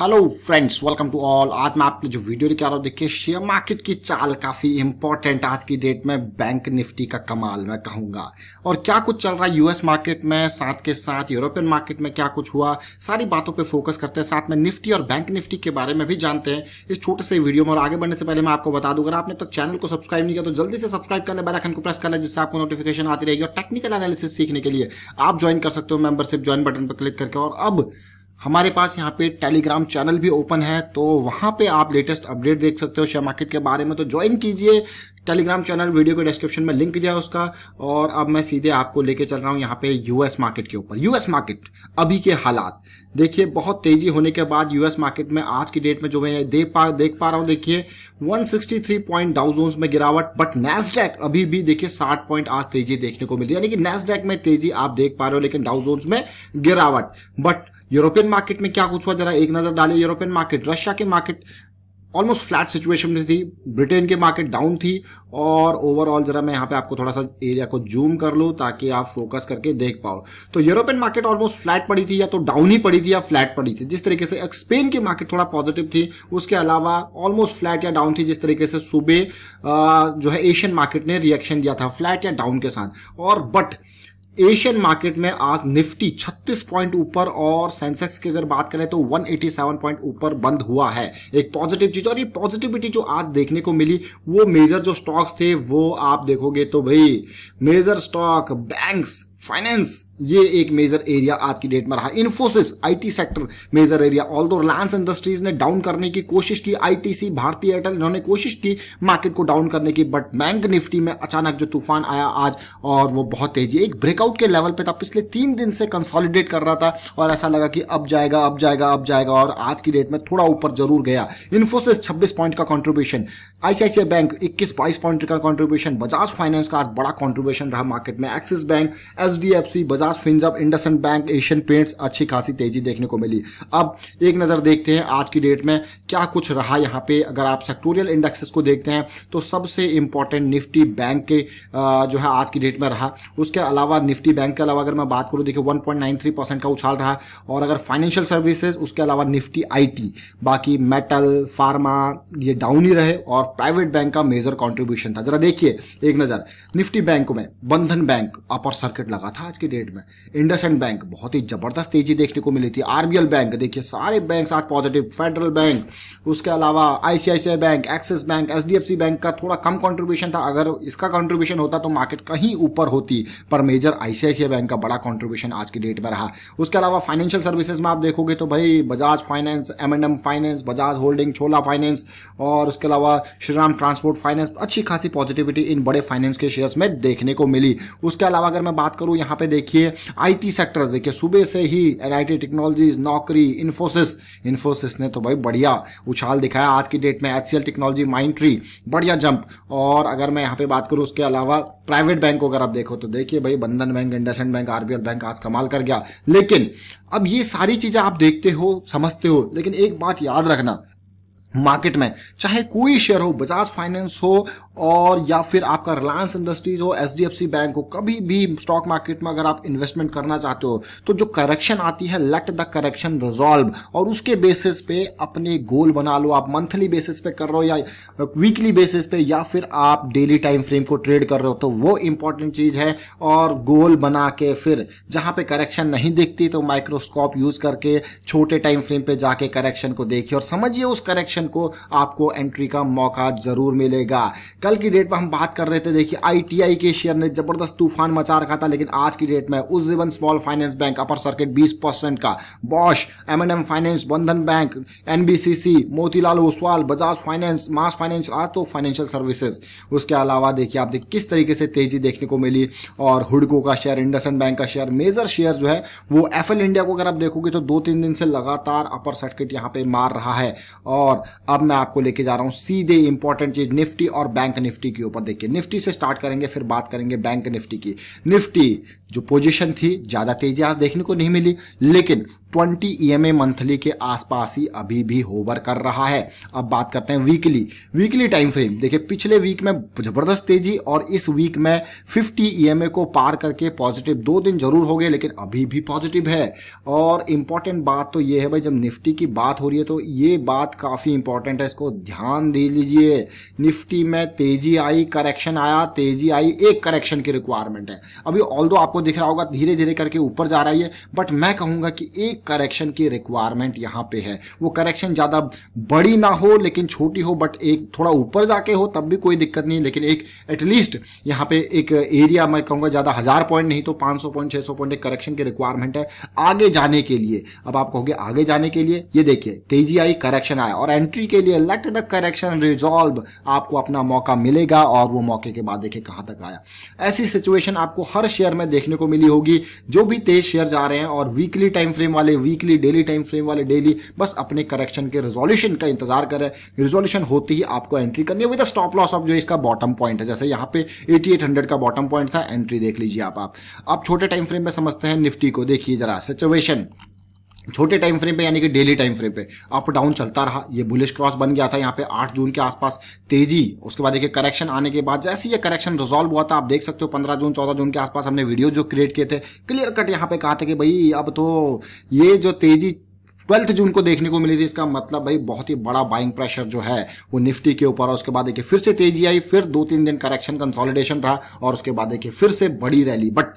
hello friends welcome to all आज मैं आपके जो वीडियो लेके आ रहा हूँ देखिए शेयर मार्केट की चाल काफ़ी इंपॉर्टेंट आज की डेट में बैंक निफ्टी का कमाल मैं कहूँगा और क्या कुछ चल रहा है यूएस मार्केट में साथ के साथ यूरोपियन मार्केट में क्या कुछ हुआ सारी बातों पे फोकस करते हैं साथ में निफ्टी और बैंक निफ्टी के बारे में भी जानते हैं इस छोटे से वीडियो में और आगे बढ़ने से पहले मैं आपको बता दूँ अगर आपने तक तो चैनल को सब्सक्राइब नहीं किया तो जल्दी से सब्सक्राइब कर ले बेलाइकन को प्रेस कर ले जिससे आपको नोटिफिकेशन आती रहेगी और टेक्निकल एनालिसिस सीखने के लिए आप ज्वाइन कर सकते हो मेंबरशिप ज्वाइन बटन पर क्लिक करके और अब हमारे पास यहाँ पे टेलीग्राम चैनल भी ओपन है तो वहाँ पे आप लेटेस्ट अपडेट देख सकते हो शेयर मार्केट के बारे में तो ज्वाइन कीजिए टेलीग्राम चैनल वीडियो के डिस्क्रिप्शन में लिंक दिया उसका और अब मैं सीधे आपको लेके चल रहा हूँ यहाँ पे यूएस मार्केट के ऊपर यूएस मार्केट अभी के हालात देखिए बहुत तेजी होने के बाद यूएस मार्केट में आज की डेट में जो मैं देख पा देख पा रहा हूँ देखिए 163 पॉइंट डाउजोन्स में गिरावट बट नेसडेक अभी भी देखिए 60 पॉइंट आज तेजी देखने को मिली यानी कि नेसडेक में तेजी आप देख पा रहे हो लेकिन डाउजोन्स में गिरावट बट यूरोपियन मार्केट में क्या कुछ हुआ जरा एक नजर डालिए यूरोपियन मार्केट रशिया के मार्केट ऑलमोस्ट फ्लैट सिचुएशन में थी ब्रिटेन के मार्केट डाउन थी और ओवरऑल जरा मैं यहाँ पे आपको थोड़ा सा एरिया को जूम कर लूँ ताकि आप फोकस करके देख पाओ तो यूरोपियन मार्केट ऑलमोस्ट फ्लैट पड़ी थी या तो डाउन ही पड़ी थी या फ्लैट पड़ी थी जिस तरीके से स्पेन की मार्केट थोड़ा पॉजिटिव थी उसके अलावा ऑलमोस्ट फ्लैट या डाउन थी जिस तरीके से सुबह जो है एशियन मार्केट ने रिएक्शन दिया था फ्लैट या डाउन के साथ और बट एशियन मार्केट में आज निफ्टी 36 पॉइंट ऊपर और सेंसेक्स की अगर बात करें तो 187 पॉइंट ऊपर बंद हुआ है एक पॉजिटिव चीज और ये पॉजिटिविटी जो आज देखने को मिली वो मेजर जो स्टॉक्स थे वो आप देखोगे तो भाई मेजर स्टॉक बैंक्स फाइनेंस ये एक मेजर एरिया आज की डेट में रहा Infosys IT sector major area ऑल दो रिलायंस इंडस्ट्रीज ने डाउन करने की कोशिश की आईटीसी भारतीय एयरटेल इन्होंने कोशिश की मार्केट को डाउन करने की बट बैंक निफ्टी में अचानक जो तूफान आया आज और वो बहुत तेजी एक ब्रेकआउट के लेवल पे था पिछले तीन दिन से कंसॉलिडेट कर रहा था और ऐसा लगा कि अब जाएगा अब जाएगा अब जाएगा और आज की डेट में थोड़ा ऊपर जरूर गया इन्फोसिस छब्बीस पॉइंट का कॉन्ट्रीब्यूशन आईसीआईसीआई बैंक 21 बाईस पॉइंट का कंट्रीब्यूशन बजाज फाइनेंस का आज बड़ा कंट्रीब्यूशन रहा मार्केट में एक्सिस बैंक एचडीएफसी बजाज फिंजअप इंडसन बैंक एशियन पेंट्स अच्छी खासी तेजी देखने को मिली अब एक नज़र देखते हैं आज की डेट में क्या कुछ रहा यहाँ पे अगर आप सेक्टोरियल इंडेक्सेस को देखते हैं तो सबसे इंपॉर्टेंट निफ्टी बैंक के जो है आज की डेट में रहा उसके अलावा निफ्टी बैंक के अलावा अगर मैं बात करूँ देखिए वन का उछाल रहा और अगर फाइनेंशियल सर्विसेज उसके अलावा निफ्टी आई बाकी मेटल फार्मा ये डाउन ही रहे और प्राइवेट बैंक का मेजर कंट्रीब्यूशन था जरा देखिए एक नज़र निफ्टी बैंक में बंधन बैंक अपर सर्किट लगा था आज की डेट में इंडस बैंक बहुत ही जबरदस्त तेजी देखने को मिली थी आरबीएल बैंक देखिए सारे बैंक आज पॉजिटिव फेडरल बैंक उसके अलावा ICICI Bank Axis Bank H bank का थोड़ा कम कॉन्ट्रीब्यूशन था अगर इसका कॉन्ट्रीब्यूशन होता तो मार्केट कहीं ऊपर होती पर मेजर आईसीआईसीआई बैंक का बड़ा कॉन्ट्रीब्यूशन आज की डेट में रहा उसके अलावा फाइनेंशियल सर्विसेज में आप देखोगे तो भाई Bajaj finance M and M finance Bajaj holding Chola finance और उसके अलावा श्रीराम ट्रांसपोर्ट फाइनेंस अच्छी खासी पॉजिटिविटी इन बड़े फाइनेंस के शेयर्स में देखने को मिली उसके अलावा अगर मैं बात करूं यहाँ पे देखिए आईटी सेक्टर्स देखिए सुबह से ही एनआईटी टेक्नोलॉजीज नौकरी इन्फोसिस इन्फोसिस ने तो भाई बढ़िया उछाल दिखाया आज की डेट में एच टेक्नोलॉजी माइंड ट्री बढ़िया जंप और अगर मैं यहाँ पे बात करूँ उसके अलावा प्राइवेट बैंक को अगर आप देखो तो देखिए भाई Bandhan Bank IndusInd Bank RBL Bank आज कमाल कर गया लेकिन अब ये सारी चीजें आप देखते हो समझते हो लेकिन एक बात याद रखना मार्केट में चाहे कोई शेयर हो बजाज फाइनेंस हो और या फिर आपका रिलायंस इंडस्ट्रीज हो एच बैंक हो कभी भी स्टॉक मार्केट में अगर आप इन्वेस्टमेंट करना चाहते हो तो जो करेक्शन आती है लेट द करेक्शन रिजॉल्व और उसके बेसिस पे अपने गोल बना लो आप मंथली बेसिस पे कर रहे हो या वीकली uh, बेसिस पे या फिर आप डेली टाइम फ्रेम को ट्रेड कर रहे हो तो वो इंपॉर्टेंट चीज़ है और गोल बना के फिर जहाँ पे करेक्शन नहीं दिखती तो माइक्रोस्कोप यूज करके छोटे टाइम फ्रेम पे जाके करेक्शन को देखिए और समझिए उस करेक्शन क्वेश्चन को आपको एंट्री का मौका जरूर मिलेगा कल की डेट पर हम बात कर रहे थे देखिए आईटीआई के शेयर ने जबरदस्त तूफान मचा रखा था लेकिन आज की डेट में Ujjivan small finance bank upper circuit बीस का Bosch M finance Bandhan Bank NBCC Motilal Oswal Bajaj finance मास फाइनेंस आज तो फाइनेंशियल सर्विसेज उसके अलावा देखिए आप देखिए किस तरीके से तेजी देखने को मिली और हुडको का शेयर इंडसन बैंक का शेयर मेजर शेयर जो है वो एफ इंडिया को अगर आप देखोगे तो दो तीन दिन से लगातार अपर सर्किट यहाँ पे मार रहा है और अब मैं आपको लेके जा रहा हूँ सीधे इंपॉर्टेंट चीज निफ्टी और बैंक निफ्टी के ऊपर देखिए निफ्टी से स्टार्ट करेंगे फिर बात करेंगे बैंक निफ्टी की निफ्टी जो पोजीशन थी ज़्यादा तेजी आज देखने को नहीं मिली लेकिन 20 ईएमए मंथली के आसपास ही अभी भी होवर कर रहा है अब बात करते हैं वीकली वीकली टाइम फ्रेम देखिए पिछले वीक में जबरदस्त तेजी और इस वीक में 50 ईएमए को पार करके पॉजिटिव दो दिन जरूर हो गए लेकिन अभी भी पॉजिटिव है और इंपॉर्टेंट बात तो यह है भाई जब निफ्टी की बात हो रही है तो ये बात काफ़ी इंपॉर्टेंट है इसको ध्यान दे लीजिए निफ्टी में तेजी आई करेक्शन आया तेजी आई एक करेक्शन की रिक्वायरमेंट है अभी ऑल दो आपको दिख रहा होगा धीरे धीरे करके ऊपर जा रही है बट मैं कहूंगा कि एक करेक्शन की रिक्वायरमेंट यहां पे है वो करेक्शन ज़्यादा बड़ी ना हो लेकिन छोटी हो बट एक थोड़ा ऊपर जाके हो तब भी कोई दिक्कत नहीं लेकिन एक एटलीस्ट यहां पर एक एरिया मैं कहूंगा ज़्यादा हज़ार पॉइंट नहीं तो पांच पॉइंट छह पॉइंट एक करेक्शन की रिक्वायरमेंट है आगे जाने के लिए अब आप कहोगे आगे जाने के लिए ये देखिए तेजी आई करेक्शन आया और एन एंट्री के लिए लेट द करेक्शन रिजॉल्व आपको अपना मौका मिलेगा और वो मौके के बाद देखे कहां तक आया ऐसी सिचुएशन आपको हर शेयर में देखने को मिली होगी जो भी तेज शेयर जा रहे हैं और वीकली टाइम फ्रेम वाले वीकली डेली टाइम फ्रेम वाले डेली बस अपने करेक्शन के रिजोल्यूशन का इंतजार करें रिजोल्यूशन होते ही आपको एंट्री करनी है विद स्टॉप लॉस ऑफ जो इसका बॉटम पॉइंट है जैसे यहां पे 8800 का बॉटम पॉइंट था एंट्री देख लीजिए आप आप छोटे टाइम फ्रेम में समझते हैं निफ्टी को देखिए जरा सिचुएशन छोटे टाइम फ्रेम पे यानी कि डेली टाइम फ्रेम पे अप डाउन चलता रहा ये बुलिश क्रॉस बन गया था यहाँ पे 8 जून के आसपास तेजी उसके बाद देखिए करेक्शन आने के बाद जैसे ये करेक्शन रिजॉल्व हुआ था आप देख सकते हो 15 जून 14 जून के आसपास हमने वीडियो जो क्रिएट किए थे क्लियर कट यहाँ पे कहा था कि भाई अब तो ये जो तेजी ट्वेल्थ जून को देखने को मिली थी इसका मतलब भाई बहुत ही बड़ा बाइंग प्रेशर जो है वो निफ्टी के ऊपर और उसके बाद देखिए फिर से तेजी आई फिर दो तीन दिन करेक्शन कंसोलिडेशन रहा और उसके बाद देखिए फिर से बड़ी रैली बट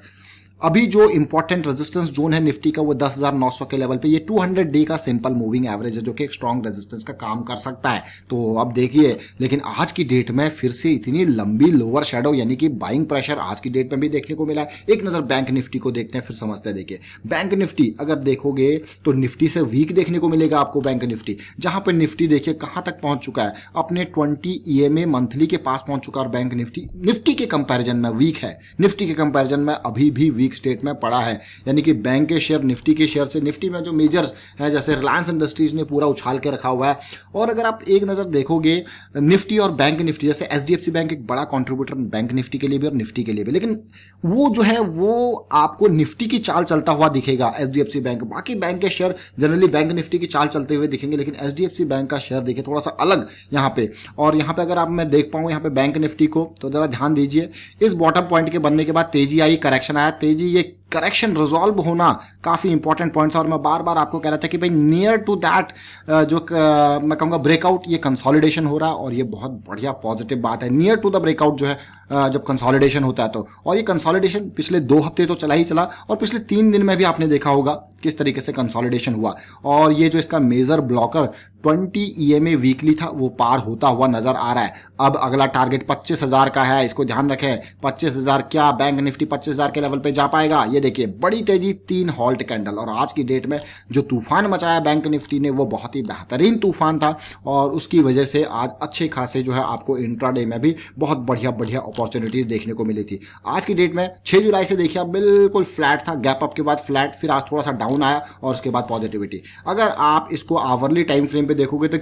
अभी जो इंपॉर्टेंट रेजिस्टेंस जोन है निफ्टी का वो 10,900 के लेवल पे ये 200 डे का सिंपल मूविंग एवरेज है जो कि एक स्ट्रांग रेजिस्टेंस का काम कर सकता है तो अब देखिए लेकिन आज की डेट में फिर से इतनी लंबी लोअर शेडो यानी कि बाइंग प्रेशर आज की डेट में भी देखने को मिला है एक नज़र बैंक निफ्टी को देखते हैं फिर समझते हैं देखिए बैंक निफ्टी अगर देखोगे तो निफ्टी से वीक देखने को मिलेगा आपको बैंक निफ्टी जहां पर निफ्टी देखिए कहां तक पहुंच चुका है अपने ट्वेंटी ई मंथली के पास पहुंच चुका है और बैंक निफ्टी निफ्टी के कंपेरिजन में वीक है निफ्टी के कंपेरिजन में अभी भी वीक वीक स्टेट में पड़ा है यानी कि बैंक के शेयर निफ्टी के शेयर से निफ्टी में जो मेजर्स हैं जैसे रिलायंस इंडस्ट्रीज ने पूरा उछाल के रखा हुआ है और अगर आप एक नज़र देखोगे निफ्टी और बैंक निफ्टी जैसे एच बैंक एक बड़ा कॉन्ट्रीब्यूटर बैंक निफ्टी के लिए भी और निफ्टी के लिए भी लेकिन वो जो है वो आपको निफ्टी की चाल चलता हुआ दिखेगा एच बैंक बाकी बैंक के शेयर जनरली बैंक निफ्टी की चाल चलते हुए दिखेंगे लेकिन एच बैंक का शेयर देखिए थोड़ा सा अलग यहाँ पे और यहाँ पे अगर आप मैं देख पाऊँ यहाँ पे बैंक निफ्टी को तो ज़रा ध्यान दीजिए इस बॉटम पॉइंट के बनने के बाद तेजी आई करेक्शन आया तेजी Heciyek करेक्शन रिजॉल्व होना काफ़ी इंपॉर्टेंट पॉइंट था और मैं बार बार आपको कह रहा था कि भाई नियर टू दैट जो uh, मैं कहूँगा ब्रेकआउट ये कंसोलिडेशन हो रहा है और ये बहुत बढ़िया पॉजिटिव बात है नियर टू द ब्रेकआउट जो है जब कंसोलिडेशन होता है तो और ये कंसोलिडेशन पिछले दो हफ्ते तो चला ही चला और पिछले तीन दिन में भी आपने देखा होगा किस तरीके से कंसोलिडेशन हुआ और ये जो इसका मेजर ब्लॉकर 20 ई वीकली था वो पार होता हुआ नजर आ रहा है अब अगला टारगेट 25,000 का है इसको ध्यान रखें 25,000 क्या बैंक निफ्टी 25,000 के लेवल पे जा पाएगा ये ये देखिए बड़ी तेजी तीन हॉल्ट कैंडल और आज की डेट में जो तूफान मचाया बैंक निफ्टी ने वो बहुत ही बेहतरीन तूफान था और उसकी वजह से आज अच्छे खासे जो है आपको इंट्राडे में भी बहुत बढ़िया बढ़िया अपॉर्चुनिटीज़ देखने को मिली थी आज की डेट में छह जुलाई से देखिए बिल्कुल फ्लैट था गैप अप के बाद फ्लैट फिर आज थोड़ा सा डाउन आया और उसके बाद पॉजिटिविटी अगर आप इसको आवरली टाइम फ्रेम पर देखोगे तो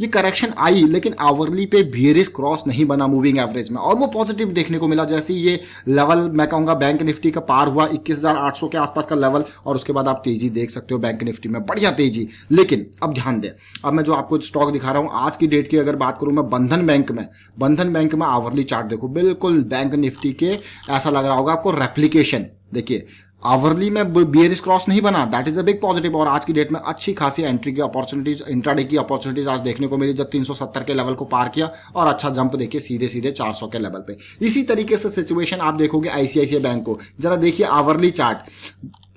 ये करेक्शन आई लेकिन आवरली पे भी क्रॉस नहीं बना मूविंग एवरेज में और वो पॉजिटिव देखने को मिला जैसे ये लेवल मैं कहूंगा बैंक निफ्टी का पार हुआ 21,800 के आसपास का लेवल और उसके बाद आप तेजी देख सकते हो बैंक निफ्टी में बढ़िया तेजी लेकिन अब ध्यान दें अब मैं जो आपको स्टॉक दिखा रहा हूं आज की डेट की अगर बात करूं मैं बंधन बैंक में बंधन बैंक में आवरली चार्ट देखो बिल्कुल बैंक निफ्टी के ऐसा लग रहा होगा आपको रेप्लीकेशन देखिए आवरली में बियरिस क्रॉस नहीं बना that is a big positive और आज की डेट में अच्छी खासी एंट्री की अपॉर्चुनिटीज इंट्राडे की अपॉर्चुनिटीज आज देखने को मिली जब 370 के लेवल को पार किया और अच्छा जंप देखिए सीधे सीधे 400 के लेवल पे इसी तरीके से सिचुएशन आप देखोगे आईसीआईसी बैंक को जरा देखिए आवरली चार्ट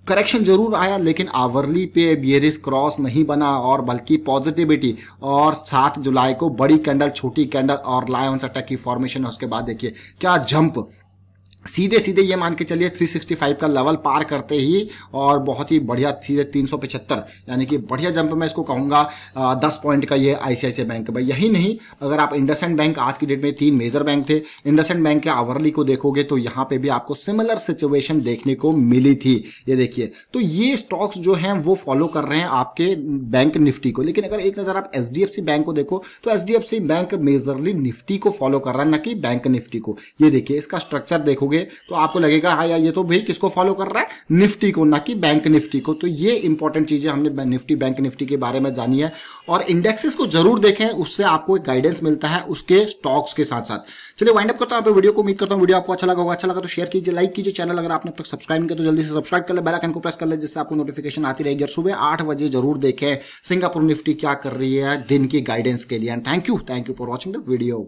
करेक्शन जरूर आया लेकिन आवरली पे बियरिस क्रॉस नहीं बना और बल्कि पॉजिटिविटी और सात जुलाई को बड़ी कैंडल छोटी कैंडल और लायंस अटैक की फॉर्मेशन उसके बाद देखिए क्या जंप सीधे सीधे ये मान के चलिए 365 का लेवल पार करते ही और बहुत ही बढ़िया सीधे 375 यानी कि बढ़िया जंप मैं इसको कहूँगा 10 पॉइंट का ये आईसीआईसी बैंक भाई यही नहीं अगर आप इंडसेंड बैंक आज की डेट में तीन मेजर बैंक थे इंडसेंड बैंक के आवरली को देखोगे तो यहाँ पे भी आपको सिमिलर सिचुएशन देखने को मिली थी ये देखिए तो ये स्टॉक्स जो हैं वो फॉलो कर रहे हैं आपके बैंक निफ्टी को लेकिन अगर एक नज़र आप एच बैंक को देखो तो एच बैंक मेजरली निफ्टी को फॉलो कर रहा है न कि बैंक निफ्टी को ये देखिए इसका स्ट्रक्चर देखोगे देखोगे तो आपको लगेगा हाँ यार ये तो भाई किसको फॉलो कर रहा है निफ्टी को ना कि बैंक निफ्टी को तो ये इंपॉर्टेंट चीज़ें हमने निफ्टी बैंक निफ्टी के बारे में जानी है और इंडेक्सेस को जरूर देखें उससे आपको एक गाइडेंस मिलता है उसके स्टॉक्स के साथ साथ चलिए वाइंड अप करता हूं वीडियो को उम्मीद करता हूं वीडियो आपको अच्छा लगा होगा अच्छा लगा तो शेयर कीजिए लाइक कीजिए चैनल अगर आपने अब तक सब्सक्राइब किया तो जल्दी से सब्सक्राइब कर ले बेलाइकन को प्रेस कर ले जिससे आपको नोटिफिकेशन आती रहेगी और सुबह आठ बजे जरूर देखें सिंगापुर निफ्टी क्या कर रही है दिन की गाइडेंस के लिए and thank you thank you for watching the video